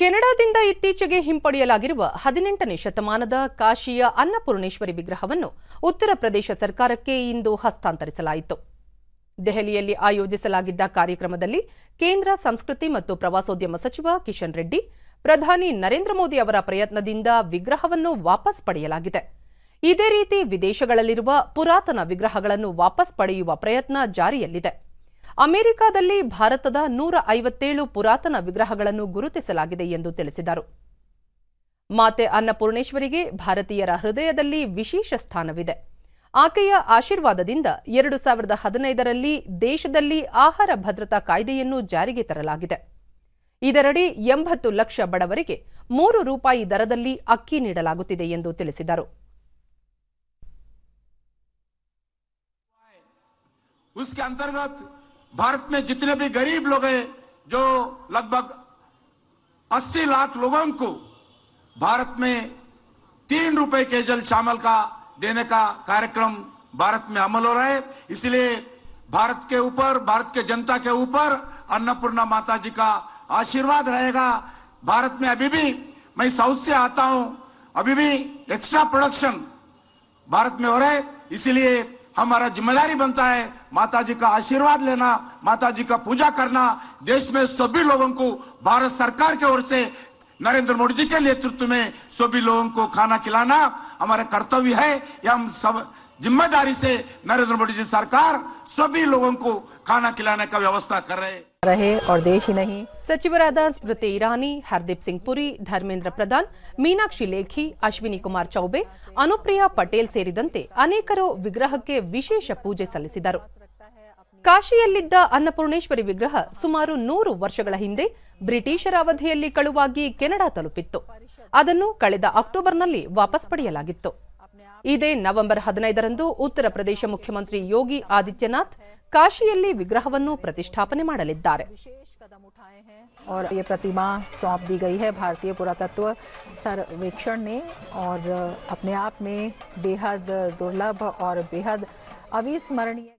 ಕೆನಡಾದಿಂದ ಇತ್ತೀಚೆಗೆ ಹಿಂಪಡೆಯಲಾಗಿರುವ ಹದಿನೆಂಟನೇ ಶತಮಾನದ ಕಾಶಿಯ ಅನ್ನಪೂರ್ಣೇಶ್ವರಿ ವಿಗ್ರಹವನ್ನು ಉತ್ತರ ಪ್ರದೇಶ ಸರ್ಕಾರಕ್ಕೆ ಇಂದು ಹಸ್ತಾಂತರಿಸಲಾಯಿತು ದೆಹಲಿಯಲ್ಲಿ ಆಯೋಜಿಸಲಾಗಿದ್ದ ಕಾರ್ಯಕ್ರಮದಲ್ಲಿ ಕೇಂದ್ರ ಸಂಸ್ಕೃತಿ ಮತ್ತು ಪ್ರವಾಸೋದ್ಯಮ ಸಚಿವ ಕಿಶನ್ ರೆಡ್ಡಿ ಪ್ರಧಾನಿ ನರೇಂದ್ರ ಮೋದಿ ಅವರ ಪ್ರಯತ್ನದಿಂದ ವಿಗ್ರಹವನ್ನು ವಾಪಸ್ ಪಡೆಯಲಾಗಿದೆ ಇದೇ ರೀತಿ ವಿದೇಶಗಳಲ್ಲಿರುವ ಪುರಾತನ ವಿಗ್ರಹಗಳನ್ನು ವಾಪಸ್ ಪಡೆಯುವ ಪ್ರಯತ್ನ ಜಾರಿಯಲ್ಲಿದೆ ಅಮೆರಿಕಾದಲ್ಲಿ ಭಾರತದ ನೂರ ಐವತ್ತೇಳು ಪುರಾತನ ವಿಗ್ರಹಗಳನ್ನು ಗುರುತಿಸಲಾಗಿದೆ ಎಂದು ತಿಳಿಸಿದರು ಮಾತೆ ಅನ್ನಪೂರ್ಣೇಶ್ವರಿಗೆ ಭಾರತೀಯರ ಹೃದಯದಲ್ಲಿ ವಿಶೇಷ ಸ್ಥಾನವಿದೆ ಆಕೆಯ ಆಶೀರ್ವಾದದಿಂದ ಎರಡು ಸಾವಿರದ ಹದಿನೈದರಲ್ಲಿ ದೇಶದಲ್ಲಿ ಆಹಾರ ಭದ್ರತಾ ಕಾಯ್ದೆಯನ್ನು ಜಾರಿಗೆ ತರಲಾಗಿದೆ ಇದರಡಿ ಎಂಬತ್ತು ಲಕ್ಷ ಬಡವರಿಗೆ ಮೂರು ರೂಪಾಯಿ ದರದಲ್ಲಿ ಅಕ್ಕಿ ನೀಡಲಾಗುತ್ತಿದೆ ಎಂದು ತಿಳಿಸಿದರು भारत में जितने भी गरीब लोग हैं जो लगभग 80 लाख लोगों को भारत में तीन रुपए के जल चावल का देने का कार्यक्रम भारत में अमल हो रहा है इसलिए भारत के ऊपर भारत के जनता के ऊपर अन्नपूर्णा माता जी का आशीर्वाद रहेगा भारत में अभी भी मैं साउथ से आता हूं अभी भी एक्स्ट्रा प्रोडक्शन भारत में हो रहा है इसीलिए हमारा जिम्मेदारी बनता है माता जी का आशीर्वाद लेना माता जी का पूजा करना देश में सभी लोगों को भारत सरकार की ओर से नरेंद्र मोदी जी के नेतृत्व में सभी लोगों को खाना खिलाना हमारा कर्तव्य है या हम सब जिम्मेदारी से नरेंद्र मोदी जी सरकार सभी लोगों को खाना खिलाने ಸಚಿವರಾದ ಸ್ಮೃತಿ ಇರಾನಿ ಹರ್ದೀಪ್ ಸಿಂಗ್ ಪುರಿ ಧರ್ಮೇಂದ್ರ ಪ್ರಧಾನ್ ಮೀನಾಕ್ಷಿ ಲೇಖಿ ಅಶ್ವಿನಿ ಕುಮಾರ್ ಚೌಬೆ ಅನುಪ್ರಿಯಾ ಪಟೇಲ್ ಸೇರಿದಂತೆ ಅನೇಕರು ವಿಗ್ರಹಕ್ಕೆ ವಿಶೇಷ ಪೂಜೆ ಸಲ್ಲಿಸಿದರು ಕಾಶಿಯಲ್ಲಿದ್ದ ಅನ್ನಪೂರ್ಣೇಶ್ವರಿ ವಿಗ್ರಹ ಸುಮಾರು ನೂರು ವರ್ಷಗಳ ಹಿಂದೆ ಬ್ರಿಟಿಷರ ಅವಧಿಯಲ್ಲಿ ಕಳುವಾಗಿ ಕೆನಡಾ ತಲುಪಿತ್ತು ಅದನ್ನು ಕಳೆದ ಅಕ್ಟೋಬರ್ನಲ್ಲಿ ವಾಪಸ್ ಪಡೆಯಲಾಗಿತ್ತು ಇದೇ ನವೆಂಬರ್ ಹದಿನೈದರಂದು ಉತ್ತರ ಪ್ರದೇಶ ಮುಖ್ಯಮಂತ್ರಿ ಯೋಗಿ ಆದಿತ್ಯನಾಥ್ ಕಾಶಿಯಲ್ಲಿ ವಿಗ್ರಹವನ್ನು ಪ್ರತಿಷ್ಠಾಪನೆ ಮಾಡಲಿದ್ದಾರೆ और ये प्रतिमा सौंप दी गई है भारतीय पुरातत्व सर्वेक्षण ने और अपने आप में बेहद दुर्लभ और बेहद अविस्मरणीय